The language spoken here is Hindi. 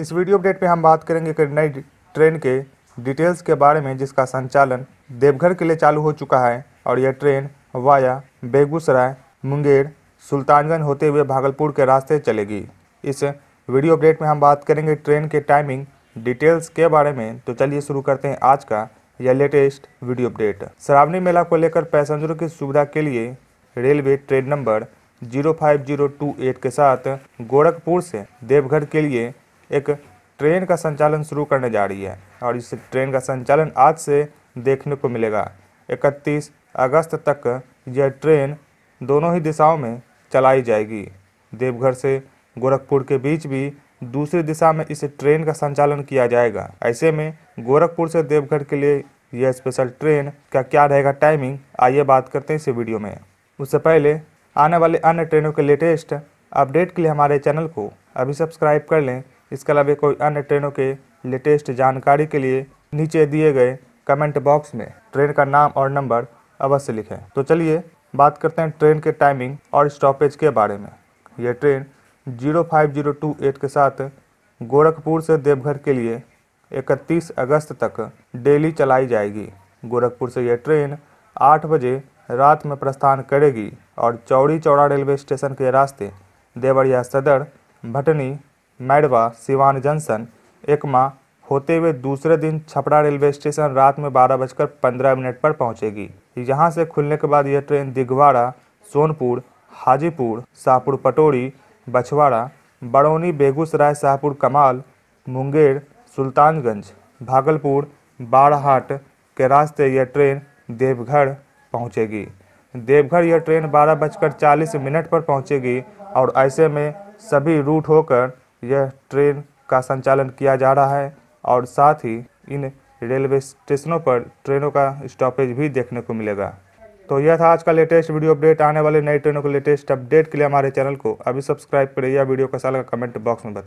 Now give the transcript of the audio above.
इस वीडियो अपडेट में हम बात करेंगे कि नई ट्रेन के डिटेल्स के बारे में जिसका संचालन देवघर के लिए चालू हो चुका है और यह ट्रेन वाया बेगूसराय मुंगेर सुल्तानगंज होते हुए भागलपुर के रास्ते चलेगी इस वीडियो अपडेट में हम बात करेंगे ट्रेन के टाइमिंग डिटेल्स के बारे में तो चलिए शुरू करते हैं आज का यह latest video update Shravani Mela को लेकर पैसेंजरों की सुविधा के लिए railway train number zero zero five two eight के साथ गोरखपुर से देवघर के लिए एक ट्रेन का संचालन शुरू करने जा रही है और इस ट्रेन का संचालन आज से देखने को मिलेगा 31 अगस्त तक यह ट्रेन दोनों ही दिशाओं में चलाई जाएगी देवघर से गोरखपुर के बीच भी दूसरी दिशा में इस ट्रेन का संचालन किया जाएगा ऐसे में गोरखपुर से देवघर के लिए यह स्पेशल ट्रेन का क्या रहेगा टाइमिंग आइए बात करते हैं इस वीडियो में उससे पहले आने वाले अन्य ट्रेनों के लेटेस्ट अपडेट के लिए हमारे चैनल को अभी सब्सक्राइब कर लें इसके अलावा कोई अन्य ट्रेनों के लेटेस्ट जानकारी के लिए नीचे दिए गए कमेंट बॉक्स में ट्रेन का नाम और नंबर अवश्य लिखें तो चलिए बात करते हैं ट्रेन के टाइमिंग और स्टॉपेज के बारे में यह ट्रेन 05028 के साथ गोरखपुर से देवघर के लिए 31 अगस्त तक डेली चलाई जाएगी गोरखपुर से यह ट्रेन 8 बजे रात में प्रस्थान करेगी और चौड़ी चौड़ा रेलवे स्टेशन के रास्ते देवरिया सदर भटनी मैडवा सिवान जंक्शन एकमा होते हुए दूसरे दिन छपरा रेलवे स्टेशन रात में बारह बजकर पंद्रह मिनट पर पहुंचेगी यहां से खुलने के बाद यह ट्रेन दिघवाड़ा सोनपुर हाजीपुर शाहपुर पटोरी बछवाड़ा बड़ौनी बेगूसराय शाहपुर कमाल मुंगेर सुल्तानगंज भागलपुर बाड़हाट के रास्ते यह ट्रेन देवघर पहुंचेगी देवघर यह ट्रेन बारह बजकर चालीस मिनट पर पहुंचेगी और ऐसे में सभी रूट होकर यह ट्रेन का संचालन किया जा रहा है और साथ ही इन रेलवे स्टेशनों पर ट्रेनों का स्टॉपेज भी देखने को मिलेगा तो यह था आज का लेटेस्ट वीडियो अपडेट आने वाले नई ट्रेनों के लेटेस्ट अपडेट के लिए हमारे चैनल को अभी सब्सक्राइब करें या वीडियो कैसा लगा कमेंट बॉक्स में बताएं